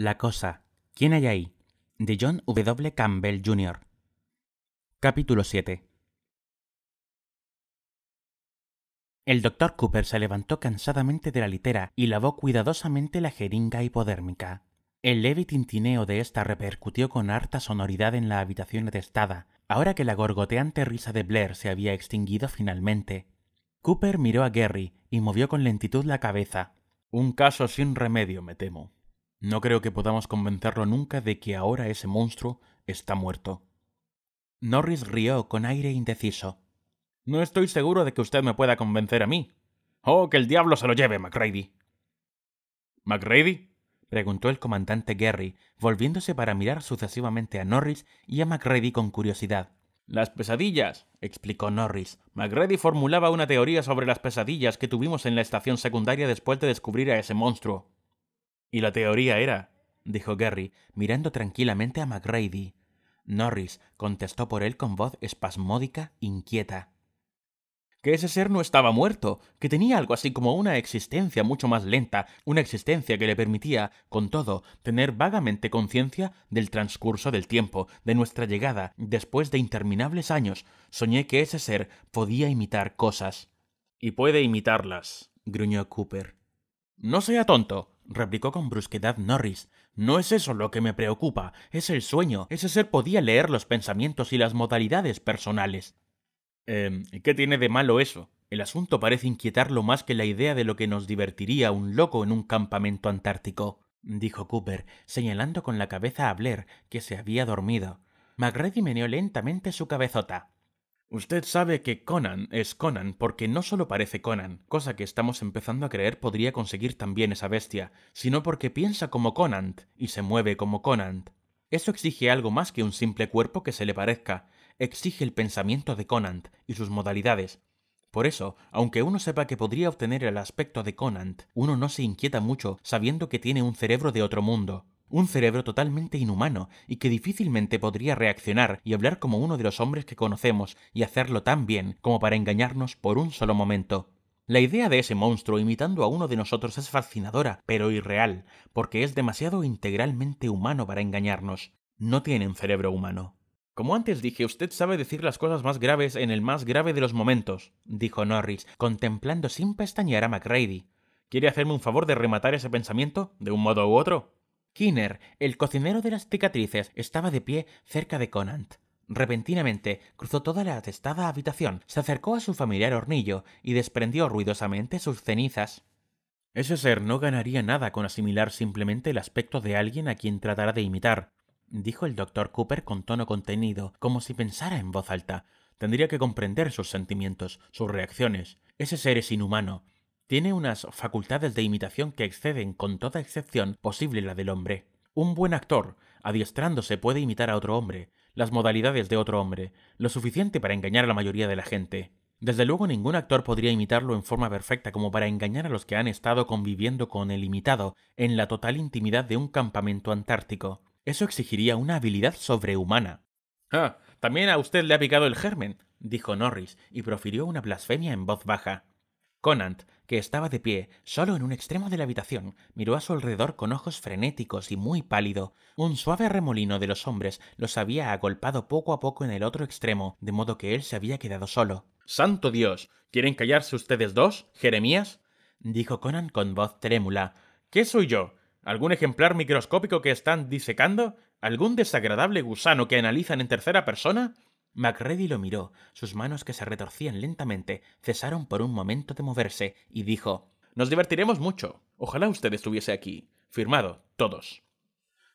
La cosa. ¿Quién hay ahí? de John W. Campbell Jr. Capítulo 7. El doctor Cooper se levantó cansadamente de la litera y lavó cuidadosamente la jeringa hipodérmica. El leve tintineo de esta repercutió con harta sonoridad en la habitación atestada, ahora que la gorgoteante risa de Blair se había extinguido finalmente. Cooper miró a Gary y movió con lentitud la cabeza. Un caso sin remedio, me temo, no creo que podamos convencerlo nunca de que ahora ese monstruo está muerto. Norris rió con aire indeciso. No estoy seguro de que usted me pueda convencer a mí. Oh, que el diablo se lo lleve, Macready. ¿McReady? preguntó el comandante Gary, volviéndose para mirar sucesivamente a Norris y a Macready con curiosidad. Las pesadillas, explicó Norris. Macready formulaba una teoría sobre las pesadillas que tuvimos en la estación secundaria después de descubrir a ese monstruo. Y la teoría era, dijo Gary, mirando tranquilamente a McGrady. Norris contestó por él con voz espasmódica, inquieta. Que ese ser no estaba muerto, que tenía algo así como una existencia mucho más lenta, una existencia que le permitía, con todo, tener vagamente conciencia del transcurso del tiempo, de nuestra llegada, después de interminables años. Soñé que ese ser podía imitar cosas. Y puede imitarlas, gruñó Cooper. No sea tonto, replicó con brusquedad Norris. No es eso lo que me preocupa, es el sueño. Ese ser podía leer los pensamientos y las modalidades personales. Em, ¿Qué tiene de malo eso? El asunto parece inquietarlo más que la idea de lo que nos divertiría un loco en un campamento antártico, dijo Cooper, señalando con la cabeza a Blair, que se había dormido. MacReady meneó lentamente su cabezota. Usted sabe que Conan es Conan porque no solo parece Conan, cosa que estamos empezando a creer podría conseguir también esa bestia, sino porque piensa como Conan y se mueve como Conan. Eso exige algo más que un simple cuerpo que se le parezca, exige el pensamiento de Conan y sus modalidades. Por eso, aunque uno sepa que podría obtener el aspecto de Conan, uno no se inquieta mucho sabiendo que tiene un cerebro de otro mundo. Un cerebro totalmente inhumano y que difícilmente podría reaccionar y hablar como uno de los hombres que conocemos y hacerlo tan bien como para engañarnos por un solo momento. La idea de ese monstruo imitando a uno de nosotros es fascinadora, pero irreal, porque es demasiado integralmente humano para engañarnos. No tiene un cerebro humano. Como antes dije, usted sabe decir las cosas más graves en el más grave de los momentos, dijo Norris, contemplando sin pestañear a Macready. ¿Quiere hacerme un favor de rematar ese pensamiento, de un modo u otro? Kinner, el cocinero de las cicatrices, estaba de pie cerca de Conant. Repentinamente cruzó toda la atestada habitación, se acercó a su familiar hornillo y desprendió ruidosamente sus cenizas. Ese ser no ganaría nada con asimilar simplemente el aspecto de alguien a quien tratará de imitar, dijo el doctor Cooper con tono contenido, como si pensara en voz alta. Tendría que comprender sus sentimientos, sus reacciones. Ese ser es inhumano. Tiene unas facultades de imitación que exceden con toda excepción posible la del hombre. Un buen actor, adiestrándose, puede imitar a otro hombre, las modalidades de otro hombre, lo suficiente para engañar a la mayoría de la gente. Desde luego ningún actor podría imitarlo en forma perfecta como para engañar a los que han estado conviviendo con el imitado en la total intimidad de un campamento antártico. Eso exigiría una habilidad sobrehumana. Ah, también a usted le ha picado el germen, dijo Norris, y profirió una blasfemia en voz baja. Conant, que estaba de pie, solo en un extremo de la habitación, miró a su alrededor con ojos frenéticos y muy pálido. Un suave remolino de los hombres los había agolpado poco a poco en el otro extremo, de modo que él se había quedado solo. ¡Santo Dios! ¿Quieren callarse ustedes dos, Jeremías? dijo Conan con voz trémula. ¿Qué soy yo? ¿Algún ejemplar microscópico que están disecando? ¿Algún desagradable gusano que analizan en tercera persona? MacReady lo miró, sus manos que se retorcían lentamente cesaron por un momento de moverse y dijo: Nos divertiremos mucho. Ojalá usted estuviese aquí. Firmado, todos.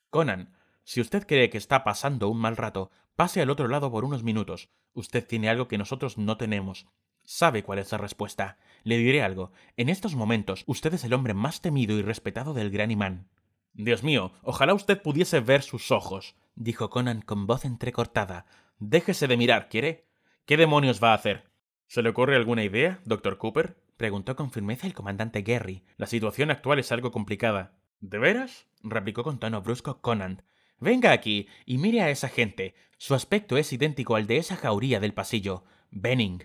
Conan, si usted cree que está pasando un mal rato, pase al otro lado por unos minutos. Usted tiene algo que nosotros no tenemos. Sabe cuál es la respuesta. Le diré algo. En estos momentos, usted es el hombre más temido y respetado del gran imán. Dios mío, ojalá usted pudiese ver sus ojos, dijo Conan con voz entrecortada, Déjese de mirar, ¿quiere? ¿Qué demonios va a hacer? ¿Se le ocurre alguna idea, doctor Cooper? preguntó con firmeza el comandante Gary. La situación actual es algo complicada. ¿De veras? replicó con tono brusco Conan. Venga aquí y mire a esa gente. Su aspecto es idéntico al de esa jauría del pasillo. Benning.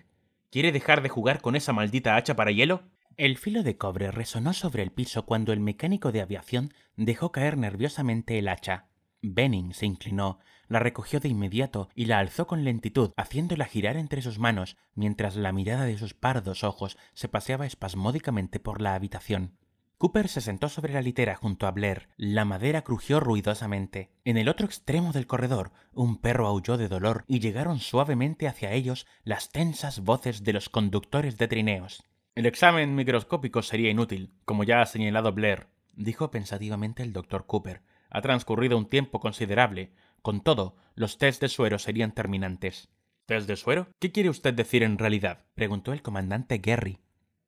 ¿Quiere dejar de jugar con esa maldita hacha para hielo? El filo de cobre resonó sobre el piso cuando el mecánico de aviación dejó caer nerviosamente el hacha. Benning se inclinó, la recogió de inmediato y la alzó con lentitud, haciéndola girar entre sus manos, mientras la mirada de sus pardos ojos se paseaba espasmódicamente por la habitación. Cooper se sentó sobre la litera junto a Blair. La madera crujió ruidosamente. En el otro extremo del corredor, un perro aulló de dolor y llegaron suavemente hacia ellos las tensas voces de los conductores de trineos. El examen microscópico sería inútil, como ya ha señalado Blair, dijo pensativamente el doctor Cooper. Ha transcurrido un tiempo considerable. Con todo, los test de suero serían terminantes. ¿Test de suero? ¿Qué quiere usted decir en realidad? preguntó el comandante Gary.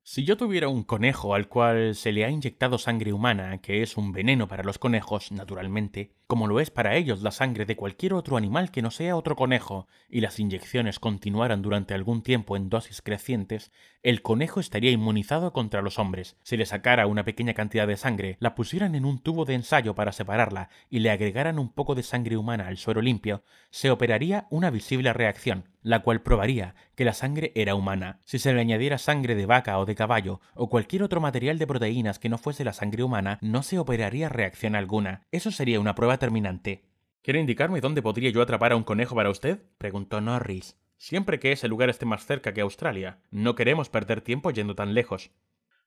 Si yo tuviera un conejo al cual se le ha inyectado sangre humana, que es un veneno para los conejos, naturalmente, como lo es para ellos la sangre de cualquier otro animal que no sea otro conejo, y las inyecciones continuaran durante algún tiempo en dosis crecientes, el conejo estaría inmunizado contra los hombres. Si le sacara una pequeña cantidad de sangre, la pusieran en un tubo de ensayo para separarla y le agregaran un poco de sangre humana al suero limpio, se operaría una visible reacción, la cual probaría que la sangre era humana. Si se le añadiera sangre de vaca o de caballo o cualquier otro material de proteínas que no fuese la sangre humana, no se operaría reacción alguna. Eso sería una prueba terminante. ¿Quiere indicarme dónde podría yo atrapar a un conejo para usted? preguntó Norris. Siempre que ese lugar esté más cerca que Australia. No queremos perder tiempo yendo tan lejos.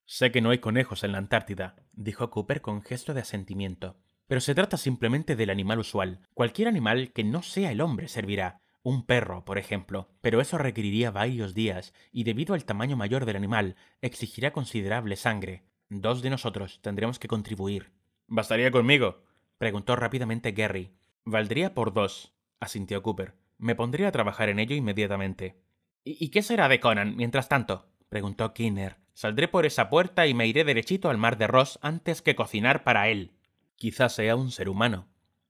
Sé que no hay conejos en la Antártida, dijo Cooper con gesto de asentimiento. Pero se trata simplemente del animal usual. Cualquier animal que no sea el hombre servirá. Un perro, por ejemplo. Pero eso requeriría varios días, y debido al tamaño mayor del animal, exigirá considerable sangre. Dos de nosotros tendremos que contribuir. Bastaría conmigo, preguntó rápidamente Gary. Valdría por dos, asintió Cooper. Me pondría a trabajar en ello inmediatamente. ¿Y, qué será de Conan mientras tanto? preguntó Kinner. Saldré por esa puerta y me iré derechito al mar de Ross antes que cocinar para él. Quizás sea un ser humano,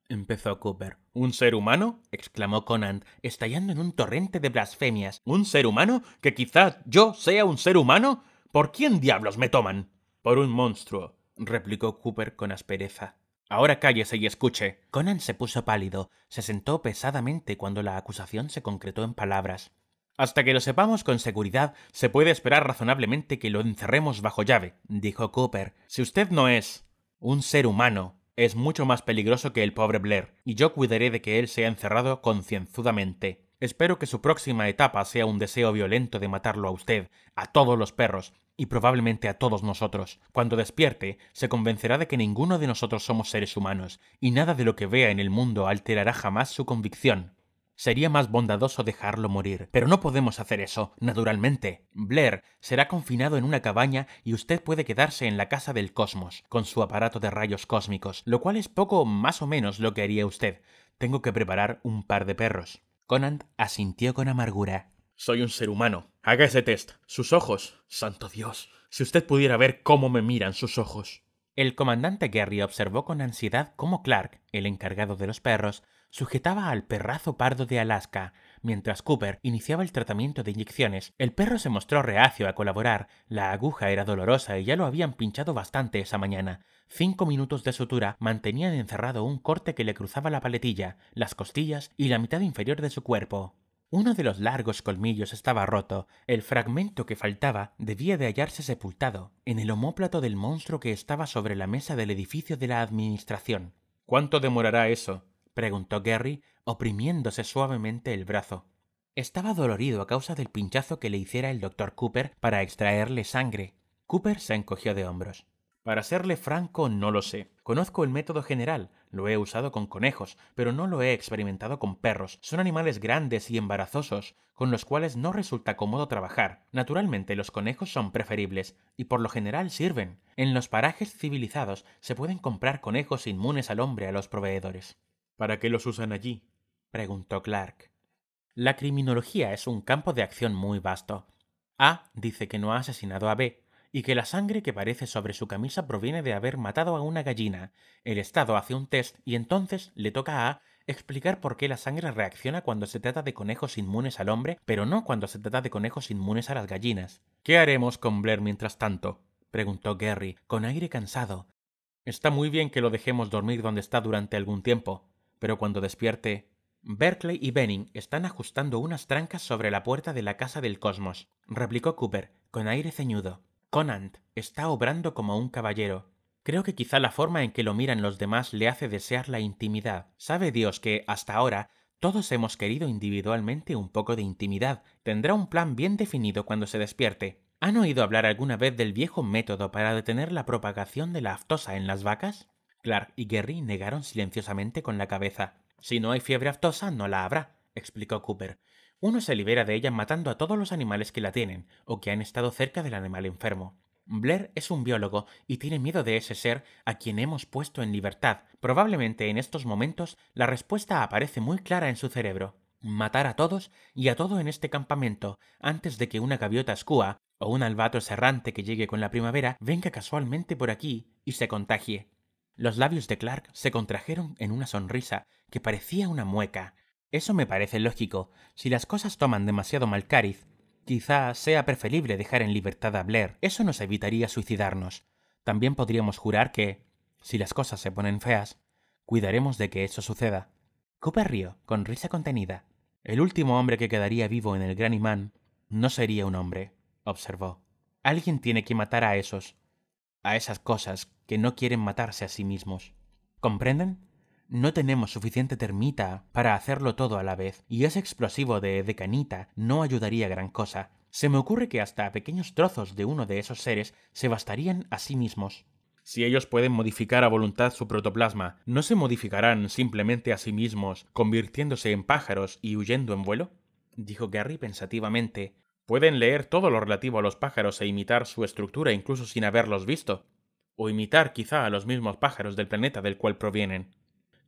empezó Cooper. ¿Un ser humano? exclamó Conan, estallando en un torrente de blasfemias. ¿Un ser humano? ¿Que quizás yo sea un ser humano? ¿Por quién diablos me toman? Por un monstruo, replicó Cooper con aspereza. Ahora cállese y escuche. Conan se puso pálido, se sentó pesadamente cuando la acusación se concretó en palabras. Hasta que lo sepamos con seguridad, se puede esperar razonablemente que lo encerremos bajo llave, dijo Cooper. Si usted no es un ser humano, es mucho más peligroso que el pobre Blair, y yo cuidaré de que él sea encerrado concienzudamente. Espero que su próxima etapa sea un deseo violento de matarlo a usted, a todos los perros, y probablemente a todos nosotros. Cuando despierte, se convencerá de que ninguno de nosotros somos seres humanos, y nada de lo que vea en el mundo alterará jamás su convicción. Sería más bondadoso dejarlo morir, pero no podemos hacer eso, naturalmente. Blair será confinado en una cabaña y usted puede quedarse en la casa del cosmos, con su aparato de rayos cósmicos, lo cual es poco más o menos lo que haría usted. Tengo que preparar un par de perros. Conan asintió con amargura. Soy un ser humano. Haga ese test. Sus ojos. Santo Dios. Si usted pudiera ver cómo me miran sus ojos. El comandante Gary observó con ansiedad cómo Clark, el encargado de los perros, sujetaba al perrazo pardo de Alaska. Mientras Cooper iniciaba el tratamiento de inyecciones, el perro se mostró reacio a colaborar. La aguja era dolorosa y ya lo habían pinchado bastante esa mañana. Cinco minutos de sutura mantenían encerrado un corte que le cruzaba la paletilla, las costillas y la mitad inferior de su cuerpo. Uno de los largos colmillos estaba roto, el fragmento que faltaba debía de hallarse sepultado, en el homóplato del monstruo que estaba sobre la mesa del edificio de la Administración. ¿Cuánto demorará eso? preguntó Gary, oprimiéndose suavemente el brazo. Estaba dolorido a causa del pinchazo que le hiciera el doctor Cooper para extraerle sangre. Cooper se encogió de hombros. Para serle franco, no lo sé. Conozco el método general, lo he usado con conejos, pero no lo he experimentado con perros. Son animales grandes y embarazosos, con los cuales no resulta cómodo trabajar. Naturalmente los conejos son preferibles, y por lo general sirven. En los parajes civilizados se pueden comprar conejos inmunes al hombre a los proveedores. ¿Para qué los usan allí? preguntó Clark. La criminología es un campo de acción muy vasto. A dice que no ha asesinado a B, y que la sangre que parece sobre su camisa proviene de haber matado a una gallina. El Estado hace un test y entonces le toca a explicar por qué la sangre reacciona cuando se trata de conejos inmunes al hombre, pero no cuando se trata de conejos inmunes a las gallinas. ¿Qué haremos con Blair mientras tanto? preguntó Gary, con aire cansado. Está muy bien que lo dejemos dormir donde está durante algún tiempo, pero cuando despierte... Berkeley y Benning están ajustando unas trancas sobre la puerta de la casa del cosmos, replicó Cooper, con aire ceñudo. Conant está obrando como un caballero. Creo que quizá la forma en que lo miran los demás le hace desear la intimidad. Sabe Dios que, hasta ahora, todos hemos querido individualmente un poco de intimidad. Tendrá un plan bien definido cuando se despierte. ¿Han oído hablar alguna vez del viejo método para detener la propagación de la aftosa en las vacas? Clark y Gerry negaron silenciosamente con la cabeza. Si no hay fiebre aftosa, no la habrá, explicó Cooper. Uno se libera de ella matando a todos los animales que la tienen o que han estado cerca del animal enfermo. Blair es un biólogo y tiene miedo de ese ser a quien hemos puesto en libertad. Probablemente en estos momentos la respuesta aparece muy clara en su cerebro. Matar a todos y a todo en este campamento antes de que una gaviota escúa o un albatros errante que llegue con la primavera venga casualmente por aquí y se contagie. Los labios de Clark se contrajeron en una sonrisa que parecía una mueca. Eso me parece lógico. Si las cosas toman demasiado mal cariz, quizá sea preferible dejar en libertad a Blair. Eso nos evitaría suicidarnos. También podríamos jurar que, si las cosas se ponen feas, cuidaremos de que eso suceda. Cooper rió, con risa contenida. El último hombre que quedaría vivo en el gran imán no sería un hombre, observó. Alguien tiene que matar a esos, a esas cosas que no quieren matarse a sí mismos. ¿Comprenden? No tenemos suficiente termita para hacerlo todo a la vez, y ese explosivo de decanita no ayudaría gran cosa. Se me ocurre que hasta pequeños trozos de uno de esos seres se bastarían a sí mismos. Si ellos pueden modificar a voluntad su protoplasma, ¿no se modificarán simplemente a sí mismos, convirtiéndose en pájaros y huyendo en vuelo? dijo Gary pensativamente. Pueden leer todo lo relativo a los pájaros e imitar su estructura incluso sin haberlos visto, o imitar quizá a los mismos pájaros del planeta del cual provienen.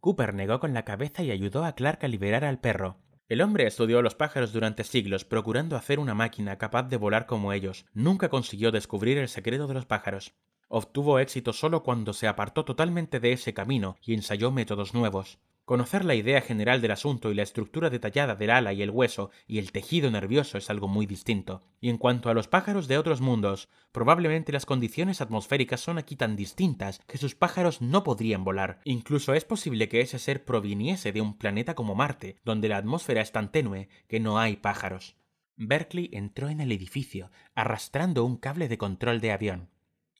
Cooper negó con la cabeza y ayudó a Clark a liberar al perro. El hombre estudió a los pájaros durante siglos, procurando hacer una máquina capaz de volar como ellos. Nunca consiguió descubrir el secreto de los pájaros. Obtuvo éxito solo cuando se apartó totalmente de ese camino y ensayó métodos nuevos. Conocer la idea general del asunto y la estructura detallada del ala y el hueso y el tejido nervioso es algo muy distinto. Y en cuanto a los pájaros de otros mundos, probablemente las condiciones atmosféricas son aquí tan distintas que sus pájaros no podrían volar. Incluso es posible que ese ser proviniese de un planeta como Marte, donde la atmósfera es tan tenue que no hay pájaros. Berkeley entró en el edificio, arrastrando un cable de control de avión.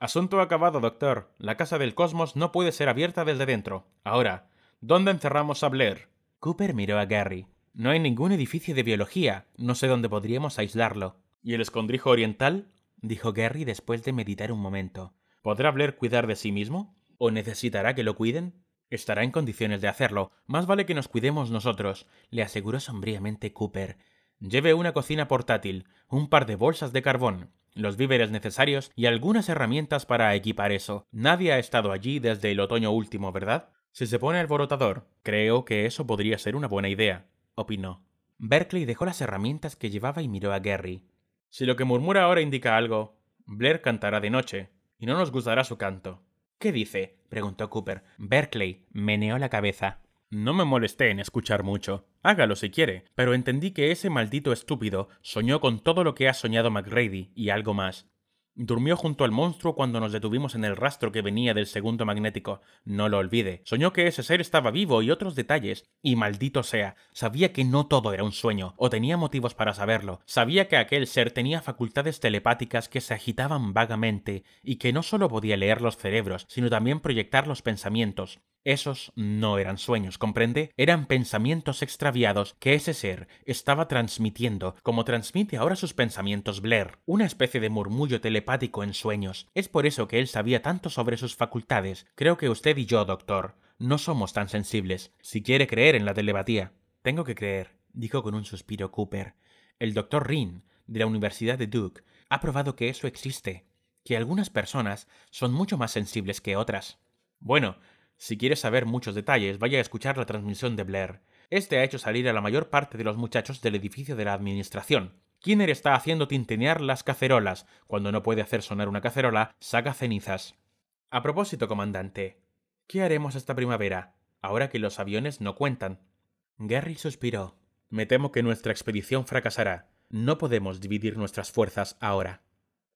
Asunto acabado, doctor. La casa del cosmos no puede ser abierta desde dentro. Ahora, ¿Dónde encerramos a Blair? Cooper miró a Gary. No hay ningún edificio de biología. No sé dónde podríamos aislarlo. ¿Y el escondrijo oriental? dijo Gary después de meditar un momento. ¿Podrá Blair cuidar de sí mismo? ¿O necesitará que lo cuiden? Estará en condiciones de hacerlo. Más vale que nos cuidemos nosotros, le aseguró sombríamente Cooper. Lleve una cocina portátil, un par de bolsas de carbón, los víveres necesarios y algunas herramientas para equipar eso. Nadie ha estado allí desde el otoño último, ¿verdad? Si se pone alborotador, creo que eso podría ser una buena idea, opinó. Berkeley dejó las herramientas que llevaba y miró a Gary. Si lo que murmura ahora indica algo, Blair cantará de noche, y no nos gustará su canto. ¿Qué dice? preguntó Cooper. Berkeley meneó la cabeza. No me molesté en escuchar mucho. Hágalo si quiere, pero entendí que ese maldito estúpido soñó con todo lo que ha soñado McGrady y algo más, Durmió junto al monstruo cuando nos detuvimos en el rastro que venía del segundo magnético, no lo olvide. Soñó que ese ser estaba vivo y otros detalles, y maldito sea, sabía que no todo era un sueño, o tenía motivos para saberlo. Sabía que aquel ser tenía facultades telepáticas que se agitaban vagamente, y que no solo podía leer los cerebros, sino también proyectar los pensamientos. Esos no eran sueños, comprende, eran pensamientos extraviados que ese ser estaba transmitiendo, como transmite ahora sus pensamientos Blair, una especie de murmullo telepático en sueños. Es por eso que él sabía tanto sobre sus facultades. Creo que usted y yo, doctor, no somos tan sensibles, si quiere creer en la telepatía. Tengo que creer, dijo con un suspiro Cooper. El doctor Rin, de la Universidad de Duke, ha probado que eso existe, que algunas personas son mucho más sensibles que otras. Bueno, si quieres saber muchos detalles, vaya a escuchar la transmisión de Blair. Este ha hecho salir a la mayor parte de los muchachos del edificio de la administración. Kinner está haciendo tintinear las cacerolas. Cuando no puede hacer sonar una cacerola, saca cenizas. A propósito, comandante, ¿qué haremos esta primavera, ahora que los aviones no cuentan? Gary suspiró. Me temo que nuestra expedición fracasará. No podemos dividir nuestras fuerzas ahora.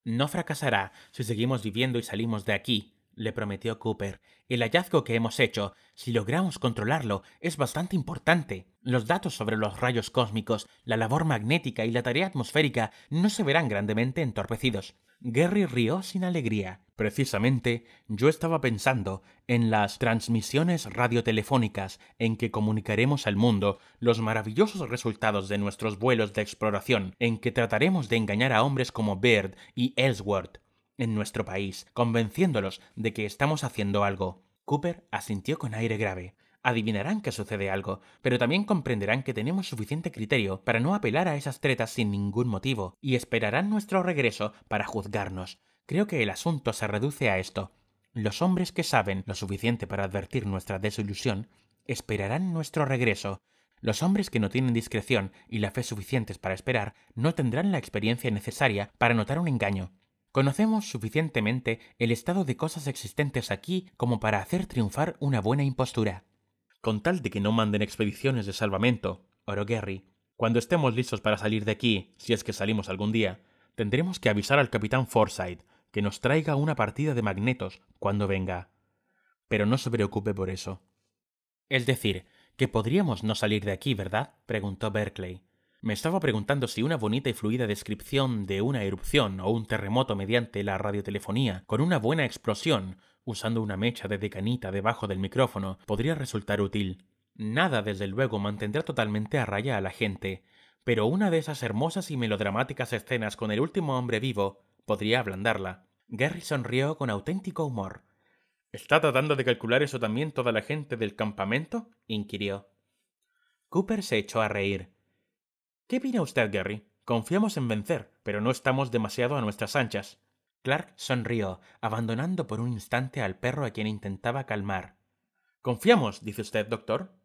No fracasará si seguimos viviendo y salimos de aquí, le prometió Cooper. El hallazgo que hemos hecho, si logramos controlarlo, es bastante importante. Los datos sobre los rayos cósmicos, la labor magnética y la tarea atmosférica no se verán grandemente entorpecidos. Gary rió sin alegría. Precisamente, yo estaba pensando en las transmisiones radiotelefónicas en que comunicaremos al mundo los maravillosos resultados de nuestros vuelos de exploración, en que trataremos de engañar a hombres como Baird y Ellsworth en nuestro país, convenciéndolos de que estamos haciendo algo. Cooper asintió con aire grave. Adivinarán que sucede algo, pero también comprenderán que tenemos suficiente criterio para no apelar a esas tretas sin ningún motivo, y esperarán nuestro regreso para juzgarnos. Creo que el asunto se reduce a esto. Los hombres que saben lo suficiente para advertir nuestra desilusión, esperarán nuestro regreso, los hombres que no tienen discreción y la fe suficientes para esperar no tendrán la experiencia necesaria para notar un engaño. Conocemos suficientemente el estado de cosas existentes aquí como para hacer triunfar una buena impostura. Con tal de que no manden expediciones de salvamento, Orogerry, cuando estemos listos para salir de aquí, si es que salimos algún día, tendremos que avisar al capitán Forsyth que nos traiga una partida de magnetos cuando venga. Pero no se preocupe por eso. Es decir, que podríamos no salir de aquí, ¿verdad? preguntó Berkeley. Me estaba preguntando si una bonita y fluida descripción de una erupción o un terremoto mediante la radiotelefonía, con una buena explosión, usando una mecha de decanita debajo del micrófono, podría resultar útil. Nada, desde luego, mantendrá totalmente a raya a la gente, pero una de esas hermosas y melodramáticas escenas con el último hombre vivo podría ablandarla. Gary sonrió con auténtico humor. ¿Está tratando de calcular eso también toda la gente del campamento? inquirió. Cooper se echó a reír. ¿Qué opina usted, Gary? Confiamos en vencer, pero no estamos demasiado a nuestras anchas. Clark sonrió, abandonando por un instante al perro a quien intentaba calmar. Confiamos, dice usted, doctor.